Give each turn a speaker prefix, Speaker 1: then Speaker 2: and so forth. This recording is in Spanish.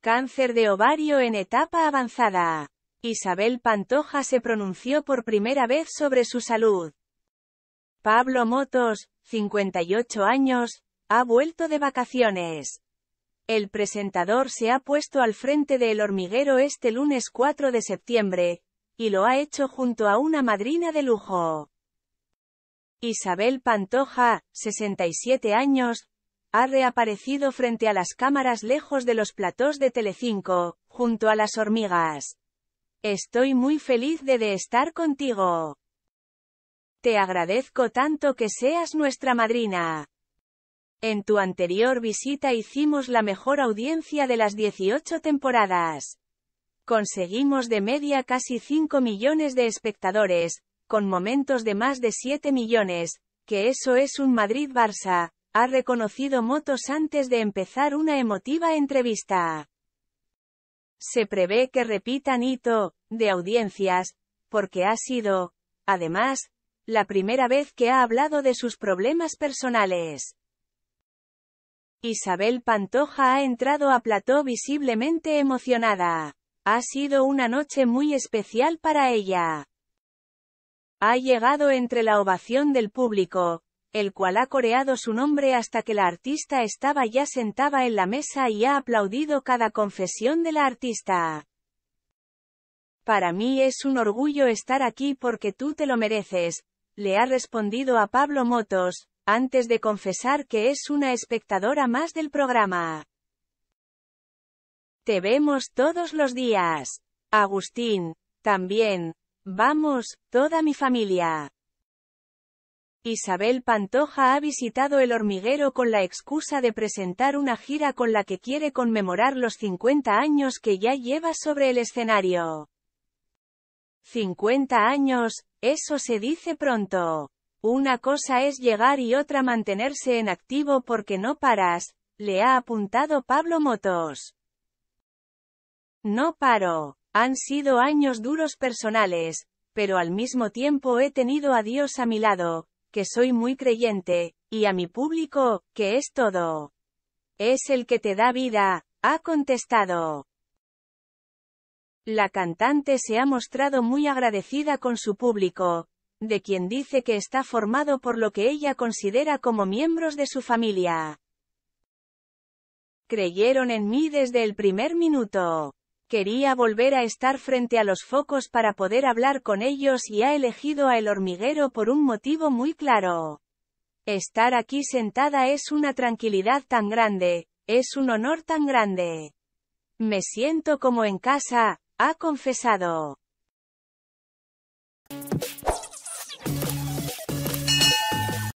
Speaker 1: Cáncer de ovario en etapa avanzada. Isabel Pantoja se pronunció por primera vez sobre su salud. Pablo Motos, 58 años, ha vuelto de vacaciones. El presentador se ha puesto al frente del hormiguero este lunes 4 de septiembre, y lo ha hecho junto a una madrina de lujo. Isabel Pantoja, 67 años, ha reaparecido frente a las cámaras lejos de los platós de Telecinco, junto a las hormigas. Estoy muy feliz de, de estar contigo. Te agradezco tanto que seas nuestra madrina. En tu anterior visita hicimos la mejor audiencia de las 18 temporadas. Conseguimos de media casi 5 millones de espectadores, con momentos de más de 7 millones, que eso es un Madrid-Barça, ha reconocido motos antes de empezar una emotiva entrevista. Se prevé que repitan hito, de audiencias, porque ha sido, además, la primera vez que ha hablado de sus problemas personales. Isabel Pantoja ha entrado a plató visiblemente emocionada. Ha sido una noche muy especial para ella. Ha llegado entre la ovación del público, el cual ha coreado su nombre hasta que la artista estaba ya sentada en la mesa y ha aplaudido cada confesión de la artista. Para mí es un orgullo estar aquí porque tú te lo mereces, le ha respondido a Pablo Motos, antes de confesar que es una espectadora más del programa. Te vemos todos los días. Agustín, también. Vamos, toda mi familia. Isabel Pantoja ha visitado el hormiguero con la excusa de presentar una gira con la que quiere conmemorar los 50 años que ya lleva sobre el escenario. 50 años, eso se dice pronto. Una cosa es llegar y otra mantenerse en activo porque no paras, le ha apuntado Pablo Motos. No paro. Han sido años duros personales, pero al mismo tiempo he tenido a Dios a mi lado, que soy muy creyente, y a mi público, que es todo. Es el que te da vida, ha contestado. La cantante se ha mostrado muy agradecida con su público, de quien dice que está formado por lo que ella considera como miembros de su familia. Creyeron en mí desde el primer minuto. Quería volver a estar frente a los focos para poder hablar con ellos y ha elegido a el hormiguero por un motivo muy claro. Estar aquí sentada es una tranquilidad tan grande, es un honor tan grande. Me siento como en casa, ha confesado.